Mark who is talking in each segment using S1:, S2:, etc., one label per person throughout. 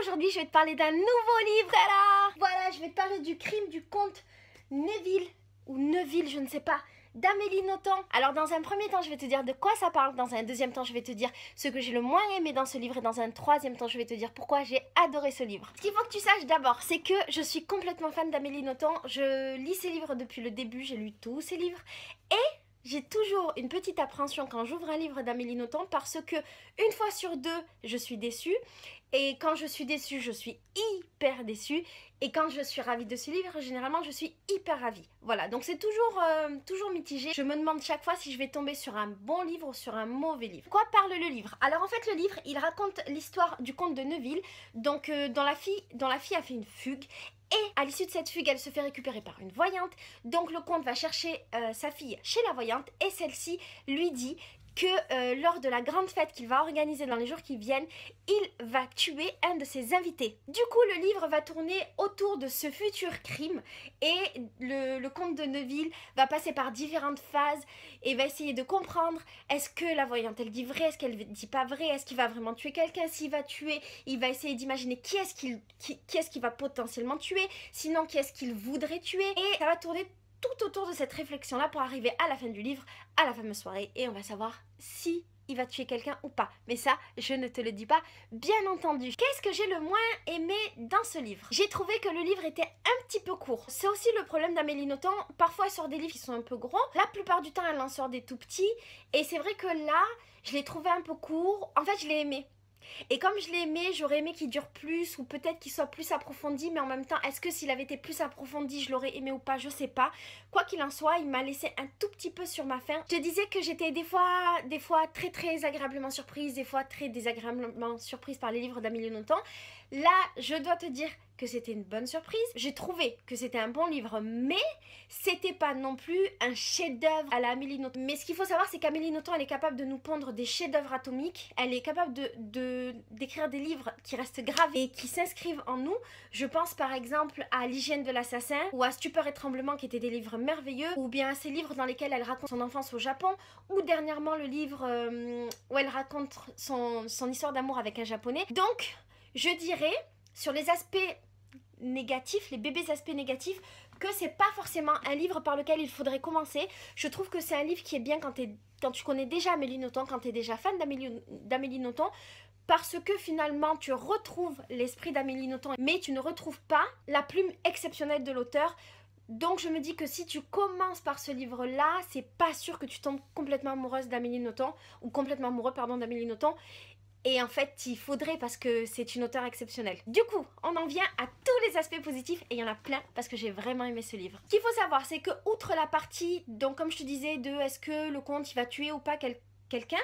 S1: aujourd'hui je vais te parler d'un nouveau livre alors Voilà, je vais te parler du crime du comte Neville, ou Neville, je ne sais pas, d'Amélie Nothomb. Alors dans un premier temps, je vais te dire de quoi ça parle, dans un deuxième temps, je vais te dire ce que j'ai le moins aimé dans ce livre et dans un troisième temps, je vais te dire pourquoi j'ai adoré ce livre. Ce qu'il faut que tu saches d'abord, c'est que je suis complètement fan d'Amélie Nothomb, je lis ses livres depuis le début, j'ai lu tous ses livres et j'ai toujours une petite appréhension quand j'ouvre un livre d'Amélie Nothomb parce que une fois sur deux, je suis déçue et quand je suis déçue, je suis hyper déçue et quand je suis ravie de ce livre, généralement, je suis hyper ravie. Voilà, donc c'est toujours euh, toujours mitigé. Je me demande chaque fois si je vais tomber sur un bon livre ou sur un mauvais livre. Quoi parle le livre Alors en fait, le livre, il raconte l'histoire du comte de Neuville. Donc euh, dans la fille, dans la fille a fait une fugue et à l'issue de cette fugue, elle se fait récupérer par une voyante. Donc le comte va chercher euh, sa fille chez la voyante et celle-ci lui dit que euh, lors de la grande fête qu'il va organiser dans les jours qui viennent, il va tuer un de ses invités. Du coup, le livre va tourner autour de ce futur crime et le, comte de Neuville va passer par différentes phases et va essayer de comprendre est-ce que la voyante elle dit vrai, est-ce qu'elle dit pas vrai, est-ce qu'il va vraiment tuer quelqu'un, s'il va tuer, il va essayer d'imaginer qui est-ce qu'il qui est-ce qu'il va potentiellement tuer, sinon qui est-ce qu'il voudrait tuer et ça va tourner tout autour de cette réflexion-là pour arriver à la fin du livre, à la fameuse soirée, et on va savoir si il va tuer quelqu'un ou pas. Mais ça, je ne te le dis pas, bien entendu. Qu'est-ce que j'ai le moins aimé dans ce livre J'ai trouvé que le livre était un petit peu court. C'est aussi le problème d'Amélie Nothomb. Parfois, elle sort des livres qui sont un peu gros. La plupart du temps, elle en sort des tout petits. Et c'est vrai que là, je l'ai trouvé un peu court. En fait, je l'ai aimé. Et comme je l'ai aimé, j'aurais aimé qu'il dure plus ou peut-être qu'il soit plus approfondi, mais en même temps, est-ce que s'il avait été plus approfondi, je l'aurais aimé ou pas Je sais pas. Quoi qu'il en soit, il m'a laissé un tout petit peu sur ma faim. Je disais que j'étais des fois, des fois très très agréablement surprise, des fois très désagréablement surprise par les livres d'Amélie Nothomb. Là, je dois te dire que c'était une bonne surprise. J'ai trouvé que c'était un bon livre, mais c'était pas non plus un chef-d'œuvre à la Amélie Nothomb. Mais ce qu'il faut savoir, c'est qu'Amélie Nothomb, elle est capable de nous pondre des chefs-d'œuvre atomiques. Elle est capable de d'écrire des livres qui restent gravés et qui s'inscrivent en nous. Je pense par exemple à L'hygiène de l'assassin ou à Stupeur et tremblement qui étaient des livres merveilleux, ou bien à ces livres dans lesquels elle raconte son enfance au Japon, ou dernièrement le livre euh, où elle raconte son, son histoire d'amour avec un japonais. Donc, je dirais sur les aspects négatifs, les bébés aspects négatifs, que c'est pas forcément un livre par lequel il faudrait commencer. Je trouve que c'est un livre qui est bien quand, quand tu connais déjà Amélie Nothomb, quand tu es déjà fan d'Amélie Nothomb, parce que finalement tu retrouves l'esprit d'Amélie Nothomb, mais tu ne retrouves pas la plume exceptionnelle de l'auteur. Donc je me dis que si tu commences par ce livre-là, c'est pas sûr que tu tombes complètement amoureuse d'Amélie Nothomb, ou complètement amoureux, pardon, d'Amélie Nothomb. Et en fait, il faudrait parce que c'est une auteure exceptionnelle. Du coup, on en vient à tous les aspects positifs et il y en a plein parce que j'ai vraiment aimé ce livre. Ce qu'il faut savoir, c'est que outre la partie, donc comme je te disais, de est-ce que le conte il va tuer ou pas quelqu'un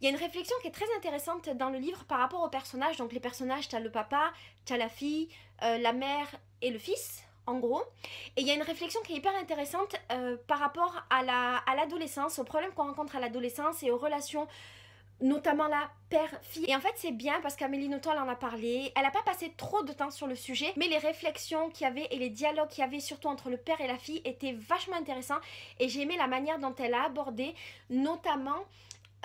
S1: Il y a une réflexion qui est très intéressante dans le livre par rapport aux personnages. Donc les personnages, t'as le papa, t'as la fille, euh, la mère et le fils, en gros. Et il y a une réflexion qui est hyper intéressante euh, par rapport à l'adolescence, la, à aux problèmes qu'on rencontre à l'adolescence et aux relations notamment la père-fille. Et en fait, c'est bien parce qu'Amélie Nothomb en a parlé. Elle n'a pas passé trop de temps sur le sujet, mais les réflexions qu'il y avait et les dialogues qu'il y avait surtout entre le père et la fille étaient vachement intéressants. Et j'ai aimé la manière dont elle a abordé, notamment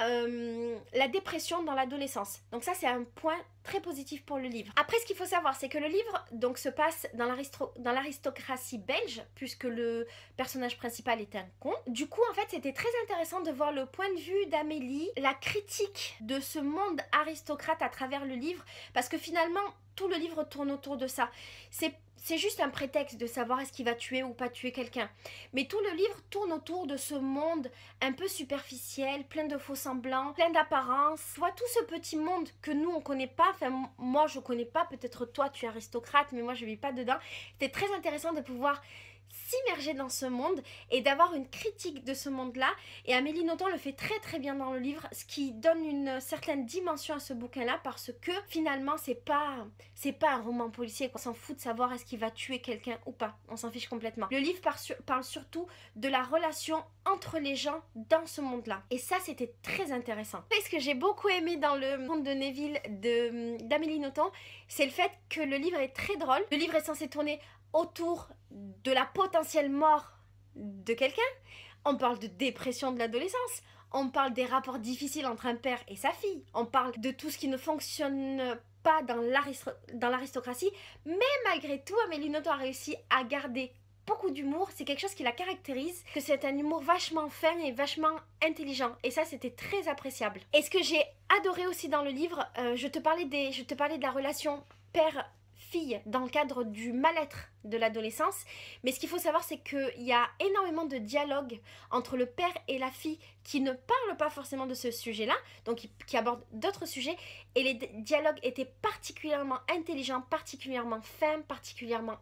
S1: euh, la dépression dans l'adolescence. Donc ça c'est un point très positif pour le livre. Après ce qu'il faut savoir c'est que le livre donc se passe dans l'aristocratie belge puisque le personnage principal est un con. Du coup en fait c'était très intéressant de voir le point de vue d'Amélie, la critique de ce monde aristocrate à travers le livre parce que finalement tout le livre tourne autour de ça. C'est c'est juste un prétexte de savoir est-ce qu'il va tuer ou pas tuer quelqu'un. Mais tout le livre tourne autour de ce monde un peu superficiel, plein de faux semblants, plein d'apparences. Vois tout ce petit monde que nous on connaît pas. Enfin, moi je connais pas. Peut-être toi tu es aristocrate, mais moi je vis pas dedans. C'était très intéressant de pouvoir s'immerger dans ce monde et d'avoir une critique de ce monde-là. Et Amélie Nothomb le fait très très bien dans le livre, ce qui donne une certaine dimension à ce bouquin-là parce que finalement c'est pas c'est pas un roman policier. qu'on s'en fout de savoir est-ce qu'il va tuer quelqu'un ou pas. On s'en fiche complètement. Le livre parle surtout de la relation entre les gens dans ce monde-là. Et ça c'était très intéressant. ce que j'ai beaucoup aimé dans le monde de Neville d'Amélie Nothomb, c'est le fait que le livre est très drôle. Le livre est censé tourner autour de la potentielle mort de quelqu'un. On parle de dépression de l'adolescence, on parle des rapports difficiles entre un père et sa fille, on parle de tout ce qui ne fonctionne pas dans l'aristocratie, mais malgré tout, Amélie Nothomb a réussi à garder beaucoup d'humour, c'est quelque chose qui la caractérise, que c'est un humour vachement fin et vachement intelligent, et ça c'était très appréciable. Et ce que j'ai adoré aussi dans le livre, euh, je, te parlais des, je te parlais de la relation père dans le cadre du mal-être de l'adolescence. Mais ce qu'il faut savoir, c'est qu'il y a énormément de dialogues entre le père et la fille qui ne parlent pas forcément de ce sujet-là, donc qui abordent d'autres sujets. Et les dialogues étaient particulièrement intelligents, particulièrement fins, particulièrement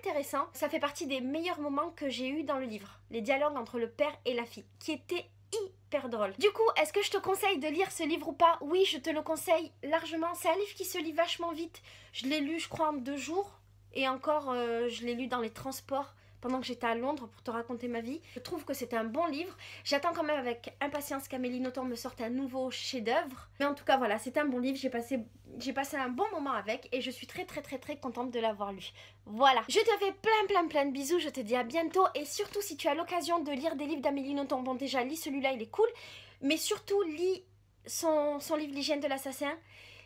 S1: intéressants. Ça fait partie des meilleurs moments que j'ai eu dans le livre, les dialogues entre le père et la fille, qui étaient hyper drôle. Du coup, est-ce que je te conseille de lire ce livre ou pas Oui, je te le conseille largement. C'est un livre qui se lit vachement vite. Je l'ai lu, je crois, en deux jours. Et encore, euh, je l'ai lu dans les transports pendant que j'étais à Londres pour te raconter ma vie. Je trouve que c'est un bon livre. J'attends quand même avec impatience qu'Amélie Nothomb me sorte un nouveau chef-d'œuvre. Mais en tout cas, voilà, c'est un bon livre. J'ai passé, j'ai passé un bon moment avec et je suis très très très très contente de l'avoir lu. Voilà. Je te fais plein plein plein de bisous. Je te dis à bientôt et surtout si tu as l'occasion de lire des livres d'Amélie Nothomb, bon déjà lis celui-là, il est cool. Mais surtout lis son, son livre L'hygiène de l'assassin.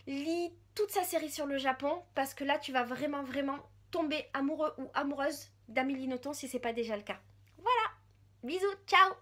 S1: Lis toute sa série sur le Japon parce que là tu vas vraiment vraiment tomber amoureux ou amoureuse d'Amélie Nothomb si ce n'est pas déjà le cas. Voilà, bisous, ciao